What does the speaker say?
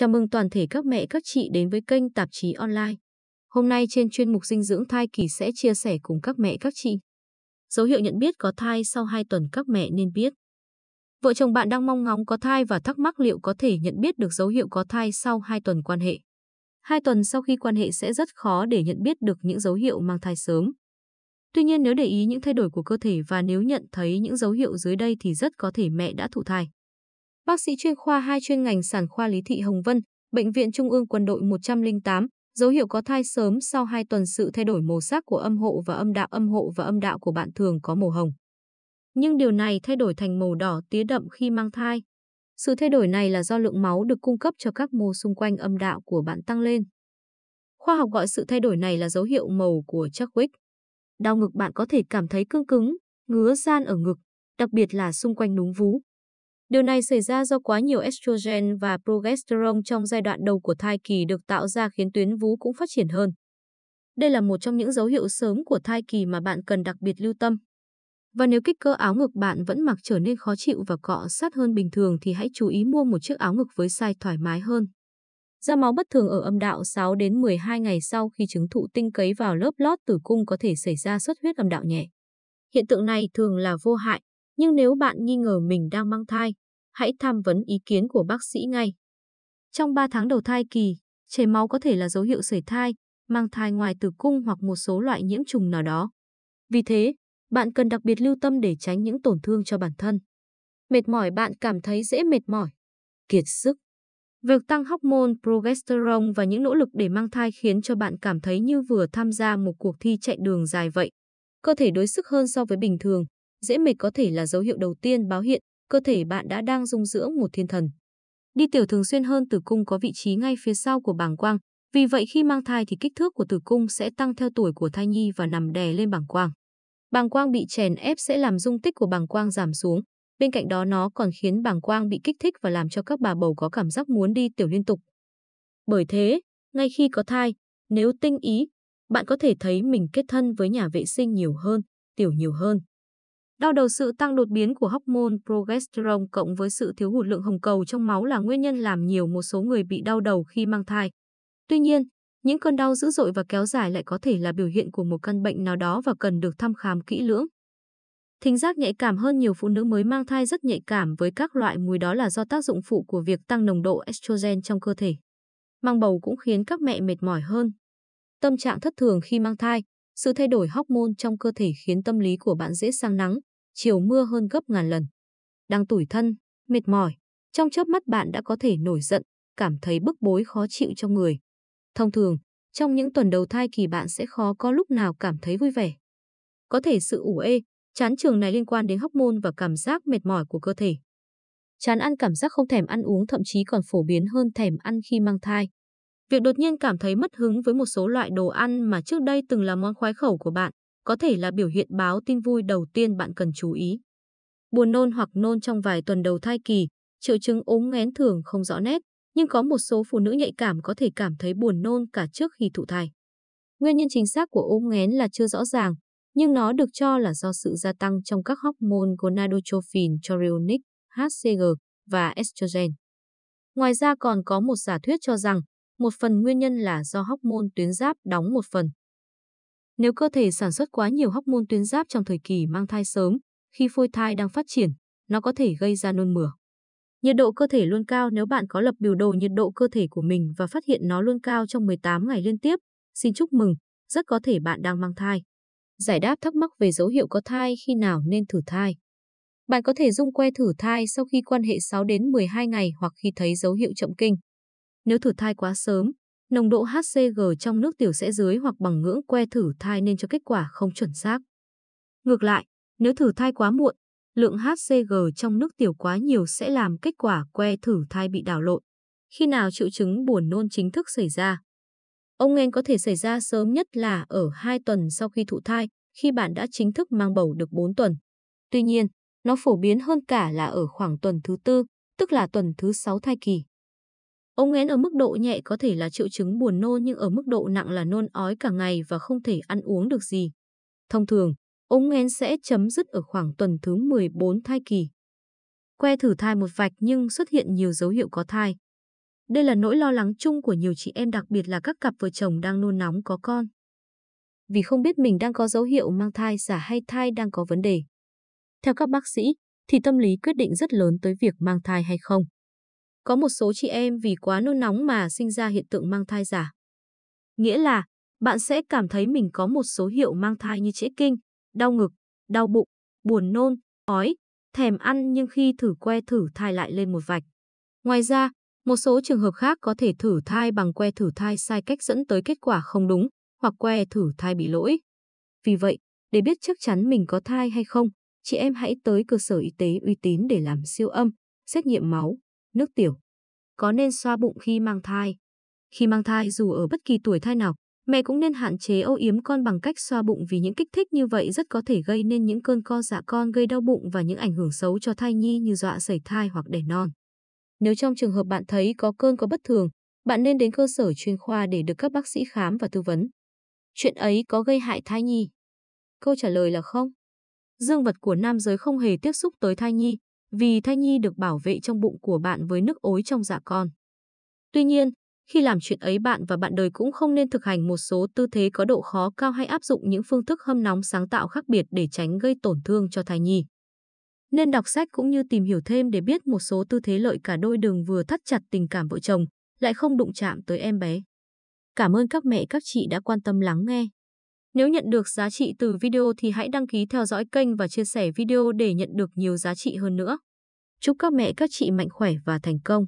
Chào mừng toàn thể các mẹ các chị đến với kênh tạp chí online. Hôm nay trên chuyên mục dinh dưỡng thai kỳ sẽ chia sẻ cùng các mẹ các chị. Dấu hiệu nhận biết có thai sau 2 tuần các mẹ nên biết. Vợ chồng bạn đang mong ngóng có thai và thắc mắc liệu có thể nhận biết được dấu hiệu có thai sau 2 tuần quan hệ. 2 tuần sau khi quan hệ sẽ rất khó để nhận biết được những dấu hiệu mang thai sớm. Tuy nhiên nếu để ý những thay đổi của cơ thể và nếu nhận thấy những dấu hiệu dưới đây thì rất có thể mẹ đã thụ thai bác sĩ chuyên khoa 2 chuyên ngành sản khoa Lý Thị Hồng Vân, Bệnh viện Trung ương Quân đội 108, dấu hiệu có thai sớm sau 2 tuần sự thay đổi màu sắc của âm hộ và âm đạo âm hộ và âm đạo của bạn thường có màu hồng. Nhưng điều này thay đổi thành màu đỏ tía đậm khi mang thai. Sự thay đổi này là do lượng máu được cung cấp cho các mô xung quanh âm đạo của bạn tăng lên. Khoa học gọi sự thay đổi này là dấu hiệu màu của Chadwick. Đau ngực bạn có thể cảm thấy cương cứng, ngứa gian ở ngực, đặc biệt là xung quanh núm vú. Điều này xảy ra do quá nhiều estrogen và progesterone trong giai đoạn đầu của thai kỳ được tạo ra khiến tuyến vú cũng phát triển hơn. Đây là một trong những dấu hiệu sớm của thai kỳ mà bạn cần đặc biệt lưu tâm. Và nếu kích cỡ áo ngực bạn vẫn mặc trở nên khó chịu và cọ sát hơn bình thường thì hãy chú ý mua một chiếc áo ngực với size thoải mái hơn. Da máu bất thường ở âm đạo 6 đến 12 ngày sau khi trứng thụ tinh cấy vào lớp lót tử cung có thể xảy ra xuất huyết âm đạo nhẹ. Hiện tượng này thường là vô hại, nhưng nếu bạn nghi ngờ mình đang mang thai, hãy tham vấn ý kiến của bác sĩ ngay. Trong 3 tháng đầu thai kỳ, chảy máu có thể là dấu hiệu sởi thai, mang thai ngoài tử cung hoặc một số loại nhiễm trùng nào đó. Vì thế, bạn cần đặc biệt lưu tâm để tránh những tổn thương cho bản thân. Mệt mỏi bạn cảm thấy dễ mệt mỏi, kiệt sức. Việc tăng hormone progesterone và những nỗ lực để mang thai khiến cho bạn cảm thấy như vừa tham gia một cuộc thi chạy đường dài vậy. Cơ thể đối sức hơn so với bình thường dễ mệt có thể là dấu hiệu đầu tiên báo hiện cơ thể bạn đã đang dung dưỡng một thiên thần. Đi tiểu thường xuyên hơn tử cung có vị trí ngay phía sau của bàng quang, vì vậy khi mang thai thì kích thước của tử cung sẽ tăng theo tuổi của thai nhi và nằm đè lên bàng quang. Bàng quang bị chèn ép sẽ làm dung tích của bàng quang giảm xuống, bên cạnh đó nó còn khiến bàng quang bị kích thích và làm cho các bà bầu có cảm giác muốn đi tiểu liên tục. Bởi thế, ngay khi có thai, nếu tinh ý, bạn có thể thấy mình kết thân với nhà vệ sinh nhiều hơn, tiểu nhiều hơn. Đau đầu sự tăng đột biến của hormone progesterone cộng với sự thiếu hụt lượng hồng cầu trong máu là nguyên nhân làm nhiều một số người bị đau đầu khi mang thai. Tuy nhiên, những cơn đau dữ dội và kéo dài lại có thể là biểu hiện của một căn bệnh nào đó và cần được thăm khám kỹ lưỡng. Thính giác nhạy cảm hơn nhiều phụ nữ mới mang thai rất nhạy cảm với các loại mùi đó là do tác dụng phụ của việc tăng nồng độ estrogen trong cơ thể. Mang bầu cũng khiến các mẹ mệt mỏi hơn. Tâm trạng thất thường khi mang thai, sự thay đổi hormone trong cơ thể khiến tâm lý của bạn dễ sang nắng, chiều mưa hơn gấp ngàn lần. Đang tủi thân, mệt mỏi, trong chớp mắt bạn đã có thể nổi giận, cảm thấy bức bối khó chịu trong người. Thông thường, trong những tuần đầu thai kỳ bạn sẽ khó có lúc nào cảm thấy vui vẻ. Có thể sự ủ ê, chán trường này liên quan đến hormone và cảm giác mệt mỏi của cơ thể. Chán ăn cảm giác không thèm ăn uống thậm chí còn phổ biến hơn thèm ăn khi mang thai. Việc đột nhiên cảm thấy mất hứng với một số loại đồ ăn mà trước đây từng là món khoái khẩu của bạn có thể là biểu hiện báo tin vui đầu tiên bạn cần chú ý. Buồn nôn hoặc nôn trong vài tuần đầu thai kỳ, triệu chứng ốm nghén thường không rõ nét, nhưng có một số phụ nữ nhạy cảm có thể cảm thấy buồn nôn cả trước khi thụ thai. Nguyên nhân chính xác của ốm nghén là chưa rõ ràng, nhưng nó được cho là do sự gia tăng trong các hormone gonadotrophin chorionic, HCG và estrogen. Ngoài ra còn có một giả thuyết cho rằng một phần nguyên nhân là do hormone tuyến giáp đóng một phần. Nếu cơ thể sản xuất quá nhiều hormone tuyến giáp trong thời kỳ mang thai sớm, khi phôi thai đang phát triển, nó có thể gây ra nôn mửa. Nhiệt độ cơ thể luôn cao nếu bạn có lập biểu đồ nhiệt độ cơ thể của mình và phát hiện nó luôn cao trong 18 ngày liên tiếp, xin chúc mừng, rất có thể bạn đang mang thai. Giải đáp thắc mắc về dấu hiệu có thai khi nào nên thử thai. Bạn có thể dùng que thử thai sau khi quan hệ 6 đến 12 ngày hoặc khi thấy dấu hiệu chậm kinh. Nếu thử thai quá sớm, nồng độ HCG trong nước tiểu sẽ dưới hoặc bằng ngưỡng que thử thai nên cho kết quả không chuẩn xác. Ngược lại, nếu thử thai quá muộn, lượng HCG trong nước tiểu quá nhiều sẽ làm kết quả que thử thai bị đảo lộn. Khi nào triệu chứng buồn nôn chính thức xảy ra? Ông nên có thể xảy ra sớm nhất là ở 2 tuần sau khi thụ thai, khi bạn đã chính thức mang bầu được 4 tuần. Tuy nhiên, nó phổ biến hơn cả là ở khoảng tuần thứ tư, tức là tuần thứ 6 thai kỳ. Ống nghén ở mức độ nhẹ có thể là triệu chứng buồn nôn nhưng ở mức độ nặng là nôn ói cả ngày và không thể ăn uống được gì. Thông thường, ống nghén sẽ chấm dứt ở khoảng tuần thứ 14 thai kỳ. Que thử thai một vạch nhưng xuất hiện nhiều dấu hiệu có thai. Đây là nỗi lo lắng chung của nhiều chị em đặc biệt là các cặp vợ chồng đang nôn nóng có con. Vì không biết mình đang có dấu hiệu mang thai giả hay thai đang có vấn đề. Theo các bác sĩ, thì tâm lý quyết định rất lớn tới việc mang thai hay không có một số chị em vì quá nôn nóng mà sinh ra hiện tượng mang thai giả. Nghĩa là, bạn sẽ cảm thấy mình có một số hiệu mang thai như trễ kinh, đau ngực, đau bụng, buồn nôn, ói, thèm ăn nhưng khi thử que thử thai lại lên một vạch. Ngoài ra, một số trường hợp khác có thể thử thai bằng que thử thai sai cách dẫn tới kết quả không đúng hoặc que thử thai bị lỗi. Vì vậy, để biết chắc chắn mình có thai hay không, chị em hãy tới cơ sở y tế uy tín để làm siêu âm, xét nghiệm máu, nước tiểu. Có nên xoa bụng khi mang thai? Khi mang thai dù ở bất kỳ tuổi thai nào, mẹ cũng nên hạn chế âu yếm con bằng cách xoa bụng vì những kích thích như vậy rất có thể gây nên những cơn co dạ con gây đau bụng và những ảnh hưởng xấu cho thai nhi như dọa sẩy thai hoặc đẻ non. Nếu trong trường hợp bạn thấy có cơn có bất thường, bạn nên đến cơ sở chuyên khoa để được các bác sĩ khám và tư vấn. Chuyện ấy có gây hại thai nhi? Câu trả lời là không. Dương vật của nam giới không hề tiếp xúc tới thai nhi, vì thai nhi được bảo vệ trong bụng của bạn với nước ối trong dạ con. Tuy nhiên, khi làm chuyện ấy bạn và bạn đời cũng không nên thực hành một số tư thế có độ khó cao hay áp dụng những phương thức hâm nóng sáng tạo khác biệt để tránh gây tổn thương cho thai nhi. Nên đọc sách cũng như tìm hiểu thêm để biết một số tư thế lợi cả đôi đường vừa thắt chặt tình cảm vợ chồng, lại không đụng chạm tới em bé. Cảm ơn các mẹ các chị đã quan tâm lắng nghe. Nếu nhận được giá trị từ video thì hãy đăng ký theo dõi kênh và chia sẻ video để nhận được nhiều giá trị hơn nữa. Chúc các mẹ các chị mạnh khỏe và thành công!